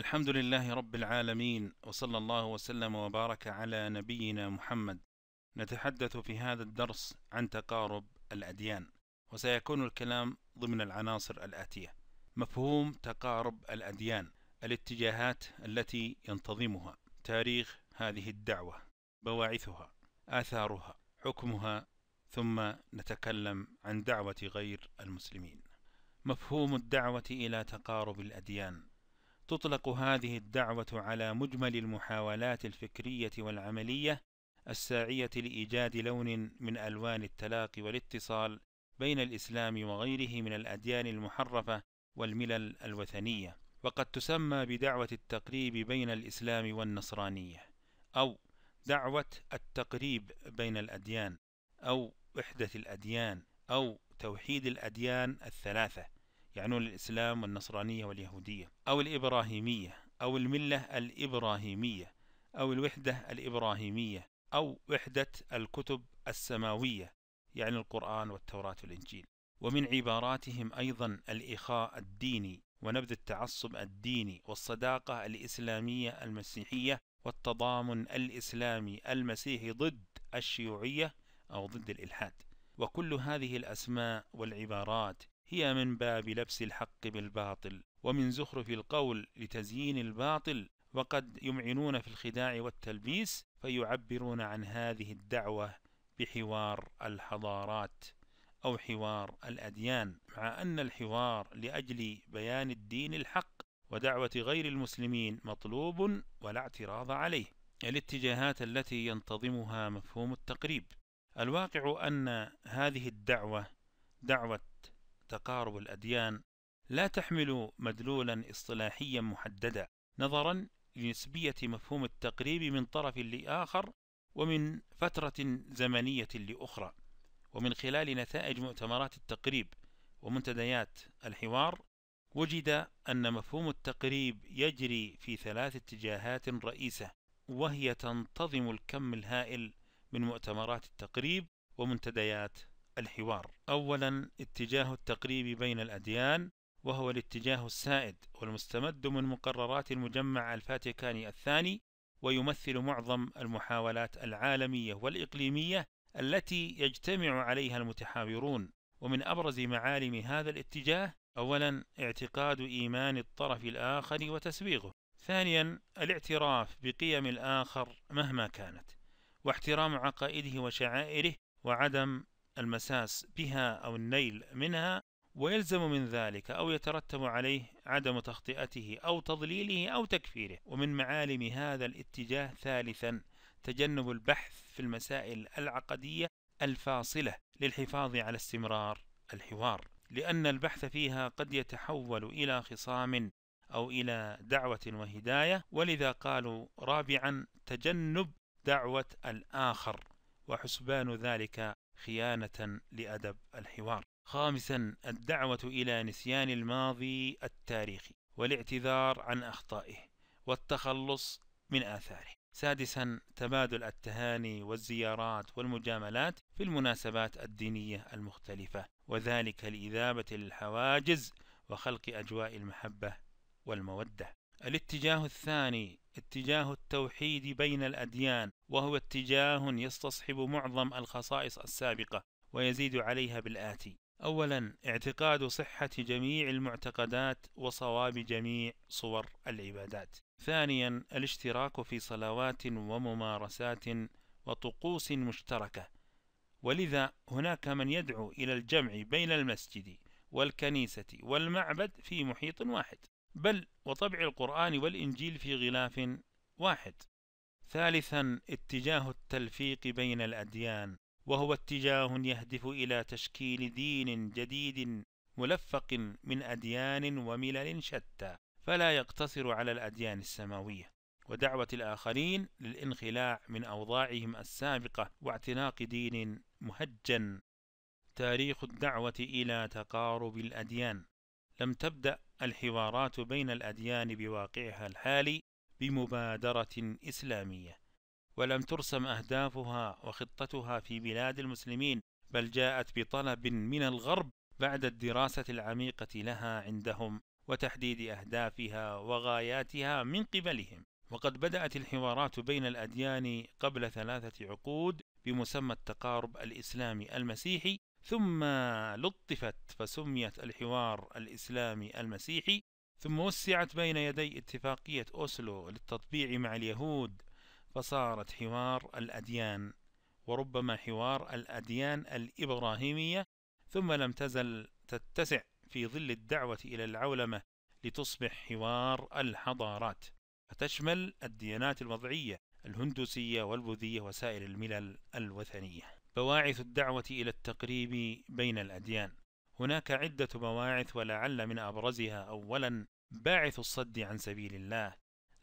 الحمد لله رب العالمين وصلى الله وسلم وبارك على نبينا محمد نتحدث في هذا الدرس عن تقارب الأديان وسيكون الكلام ضمن العناصر الآتية مفهوم تقارب الأديان الاتجاهات التي ينتظمها تاريخ هذه الدعوة بواعثها آثارها حكمها ثم نتكلم عن دعوة غير المسلمين مفهوم الدعوة إلى تقارب الأديان تطلق هذه الدعوة على مجمل المحاولات الفكرية والعملية الساعية لإيجاد لون من ألوان التلاقي والاتصال بين الإسلام وغيره من الأديان المحرفة والملل الوثنية، وقد تسمى بدعوة التقريب بين الإسلام والنصرانية، أو دعوة التقريب بين الأديان، أو وحدة الأديان، أو توحيد الأديان الثلاثة. يعنون الإسلام والنصرانية واليهودية أو الإبراهيمية أو الملة الإبراهيمية أو الوحدة الإبراهيمية أو وحدة الكتب السماوية يعني القرآن والتوراة والإنجيل ومن عباراتهم أيضا الإخاء الديني ونبذ التعصب الديني والصداقة الإسلامية المسيحية والتضامن الإسلامي المسيحي ضد الشيوعية أو ضد الإلحاد وكل هذه الأسماء والعبارات هي من باب لبس الحق بالباطل ومن زخرف القول لتزيين الباطل وقد يمعنون في الخداع والتلبيس فيعبرون عن هذه الدعوة بحوار الحضارات أو حوار الأديان مع أن الحوار لأجل بيان الدين الحق ودعوة غير المسلمين مطلوب ولا اعتراض عليه الاتجاهات التي ينتظمها مفهوم التقريب الواقع أن هذه الدعوة دعوة تقارب الأديان لا تحمل مدلولا اصطلاحيا محددا نظرا لنسبية مفهوم التقريب من طرف لآخر ومن فترة زمنية لأخرى ومن خلال نتائج مؤتمرات التقريب ومنتديات الحوار وجد أن مفهوم التقريب يجري في ثلاث اتجاهات رئيسة وهي تنتظم الكم الهائل من مؤتمرات التقريب ومنتديات الحوار أولا اتجاه التقريب بين الأديان وهو الاتجاه السائد والمستمد من مقررات المجمع الفاتيكاني الثاني ويمثل معظم المحاولات العالمية والإقليمية التي يجتمع عليها المتحاورون ومن أبرز معالم هذا الاتجاه أولا اعتقاد إيمان الطرف الآخر وتسويغه ثانيا الاعتراف بقيم الآخر مهما كانت واحترام عقائده وشعائره وعدم المساس بها أو النيل منها ويلزم من ذلك أو يترتب عليه عدم تخطئته أو تضليله أو تكفيره ومن معالم هذا الاتجاه ثالثا تجنب البحث في المسائل العقدية الفاصلة للحفاظ على استمرار الحوار لأن البحث فيها قد يتحول إلى خصام أو إلى دعوة وهداية ولذا قالوا رابعا تجنب دعوة الآخر وحسبان ذلك خيانة لأدب الحوار. خامسا الدعوة إلى نسيان الماضي التاريخي والاعتذار عن أخطائه والتخلص من آثاره. سادسا تبادل التهاني والزيارات والمجاملات في المناسبات الدينية المختلفة وذلك لإذابة الحواجز وخلق أجواء المحبة والمودة. الاتجاه الثاني اتجاه التوحيد بين الأديان وهو اتجاه يستصحب معظم الخصائص السابقة ويزيد عليها بالآتي أولا اعتقاد صحة جميع المعتقدات وصواب جميع صور العبادات ثانيا الاشتراك في صلوات وممارسات وطقوس مشتركة ولذا هناك من يدعو إلى الجمع بين المسجد والكنيسة والمعبد في محيط واحد بل وطبع القرآن والإنجيل في غلاف واحد ثالثا اتجاه التلفيق بين الأديان وهو اتجاه يهدف إلى تشكيل دين جديد ملفق من أديان وملل شتى فلا يقتصر على الأديان السماوية ودعوة الآخرين للانخلاع من أوضاعهم السابقة واعتناق دين مهجن تاريخ الدعوة إلى تقارب الأديان لم تبدأ الحوارات بين الأديان بواقعها الحالي بمبادرة إسلامية ولم ترسم أهدافها وخطتها في بلاد المسلمين بل جاءت بطلب من الغرب بعد الدراسة العميقة لها عندهم وتحديد أهدافها وغاياتها من قبلهم وقد بدأت الحوارات بين الأديان قبل ثلاثة عقود بمسمى التقارب الإسلامي المسيحي ثم لطفت فسميت الحوار الإسلامي المسيحي ثم وسعت بين يدي اتفاقية أوسلو للتطبيع مع اليهود فصارت حوار الأديان وربما حوار الأديان الإبراهيمية ثم لم تزل تتسع في ظل الدعوة إلى العولمة لتصبح حوار الحضارات فتشمل الديانات الوضعية الهندوسية والبوذية وسائر الملل الوثنية بواعث الدعوة إلى التقريب بين الأديان هناك عدة بواعث ولعل من أبرزها أولا باعث الصد عن سبيل الله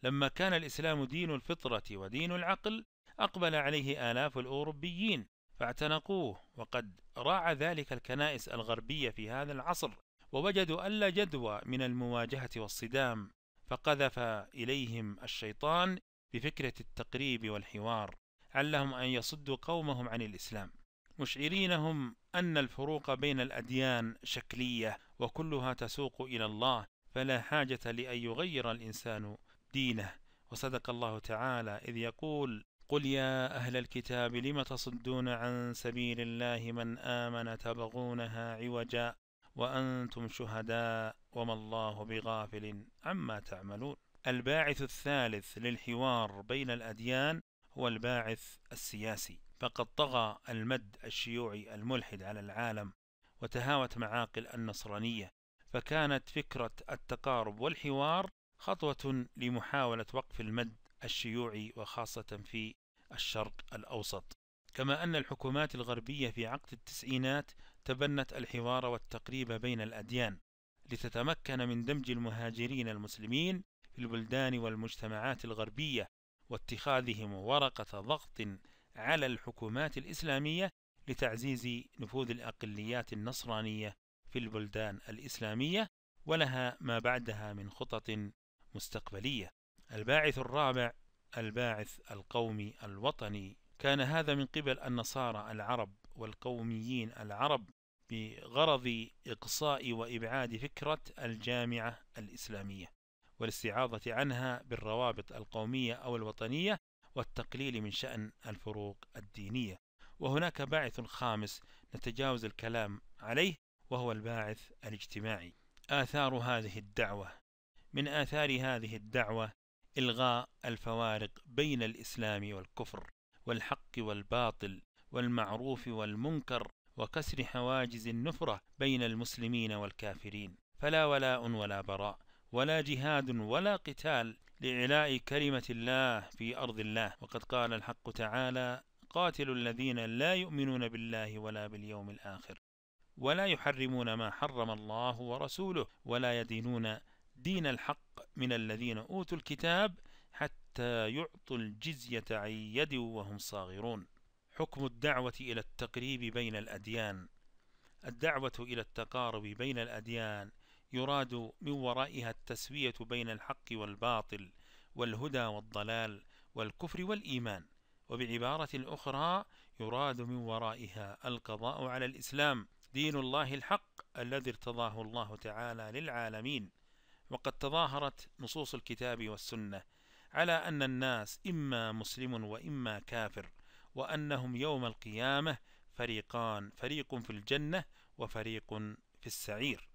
لما كان الإسلام دين الفطرة ودين العقل أقبل عليه آلاف الأوروبيين فاعتنقوه وقد راعى ذلك الكنائس الغربية في هذا العصر ووجدوا ألا جدوى من المواجهة والصدام فقذف إليهم الشيطان بفكرة التقريب والحوار علهم أن يصدوا قومهم عن الإسلام مشعرينهم أن الفروق بين الأديان شكلية وكلها تسوق إلى الله فلا حاجة لأن يغير الإنسان دينه وصدق الله تعالى إذ يقول قل يا أهل الكتاب لم تصدون عن سبيل الله من آمن تبغونها عوجا وأنتم شهداء وما الله بغافل عما تعملون الباعث الثالث للحوار بين الأديان هو الباعث السياسي فقد طغى المد الشيوعي الملحد على العالم وتهاوت معاقل النصرانية فكانت فكرة التقارب والحوار خطوة لمحاولة وقف المد الشيوعي وخاصة في الشرق الأوسط كما أن الحكومات الغربية في عقد التسعينات تبنت الحوار والتقريب بين الأديان لتتمكن من دمج المهاجرين المسلمين في البلدان والمجتمعات الغربية واتخاذهم ورقة ضغط على الحكومات الإسلامية لتعزيز نفوذ الأقليات النصرانية في البلدان الإسلامية ولها ما بعدها من خطط مستقبلية. الباعث الرابع الباعث القومي الوطني كان هذا من قبل النصارى العرب والقوميين العرب بغرض إقصاء وإبعاد فكرة الجامعة الإسلامية والاستعاضة عنها بالروابط القومية أو الوطنية والتقليل من شأن الفروق الدينية وهناك باعث خامس نتجاوز الكلام عليه وهو الباعث الاجتماعي آثار هذه الدعوة من آثار هذه الدعوة إلغاء الفوارق بين الإسلام والكفر والحق والباطل والمعروف والمنكر وكسر حواجز النفرة بين المسلمين والكافرين فلا ولاء ولا براء ولا جهاد ولا قتال لإعلاء كلمة الله في أرض الله وقد قال الحق تعالى قاتلوا الذين لا يؤمنون بالله ولا باليوم الآخر ولا يحرمون ما حرم الله ورسوله ولا يدينون دين الحق من الذين أوتوا الكتاب حتى يعطوا الجزية عن يد وهم صاغرون حكم الدعوة إلى التقريب بين الأديان الدعوة إلى التقارب بين الأديان يراد من ورائها التسوية بين الحق والباطل والهدى والضلال والكفر والإيمان وبعبارة أخرى يراد من ورائها القضاء على الإسلام دين الله الحق الذي ارتضاه الله تعالى للعالمين وقد تظاهرت نصوص الكتاب والسنة على أن الناس إما مسلم وإما كافر وأنهم يوم القيامة فريقان فريق في الجنة وفريق في السعير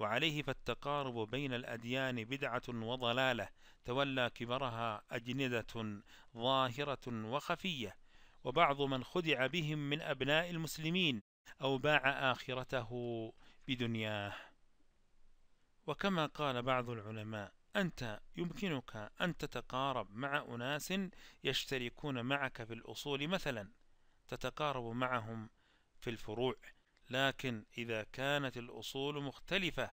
وعليه فالتقارب بين الأديان بدعة وضلالة تولى كبرها أجندة ظاهرة وخفية وبعض من خدع بهم من أبناء المسلمين أو باع آخرته بدنياه وكما قال بعض العلماء أنت يمكنك أن تتقارب مع أناس يشتركون معك في الأصول مثلا تتقارب معهم في الفروع لكن إذا كانت الأصول مختلفة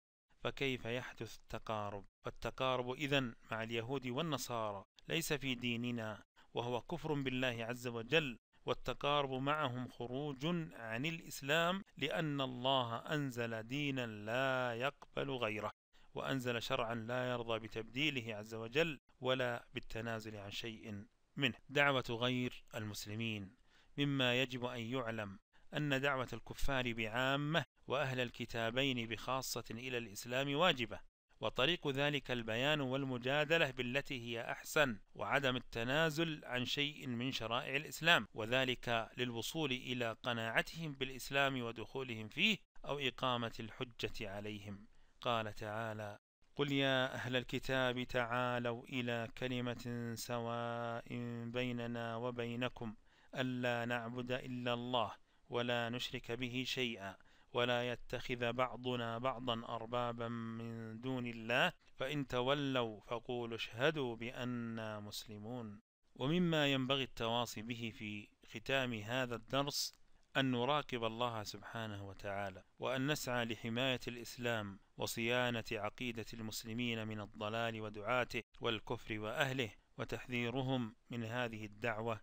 فكيف يحدث التقارب فالتقارب إذا مع اليهود والنصارى ليس في ديننا وهو كفر بالله عز وجل والتقارب معهم خروج عن الإسلام لأن الله أنزل دينا لا يقبل غيره وأنزل شرعا لا يرضى بتبديله عز وجل ولا بالتنازل عن شيء منه دعوة غير المسلمين مما يجب أن يعلم أن دعوة الكفار بعامة وأهل الكتابين بخاصة إلى الإسلام واجبة وطريق ذلك البيان والمجادلة بالتي هي أحسن وعدم التنازل عن شيء من شرائع الإسلام وذلك للوصول إلى قناعتهم بالإسلام ودخولهم فيه أو إقامة الحجة عليهم قال تعالى قل يا أهل الكتاب تعالوا إلى كلمة سواء بيننا وبينكم ألا نعبد إلا الله ولا نشرك به شيئا ولا يتخذ بعضنا بعضا أربابا من دون الله فإن تولوا فقولوا اشهدوا بأننا مسلمون ومما ينبغي التواصي به في ختام هذا الدرس أن نراقب الله سبحانه وتعالى وأن نسعى لحماية الإسلام وصيانة عقيدة المسلمين من الضلال ودعاته والكفر وأهله وتحذيرهم من هذه الدعوة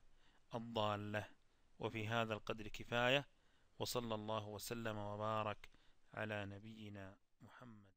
الضالة وفي هذا القدر كفاية وصلى الله وسلم وبارك على نبينا محمد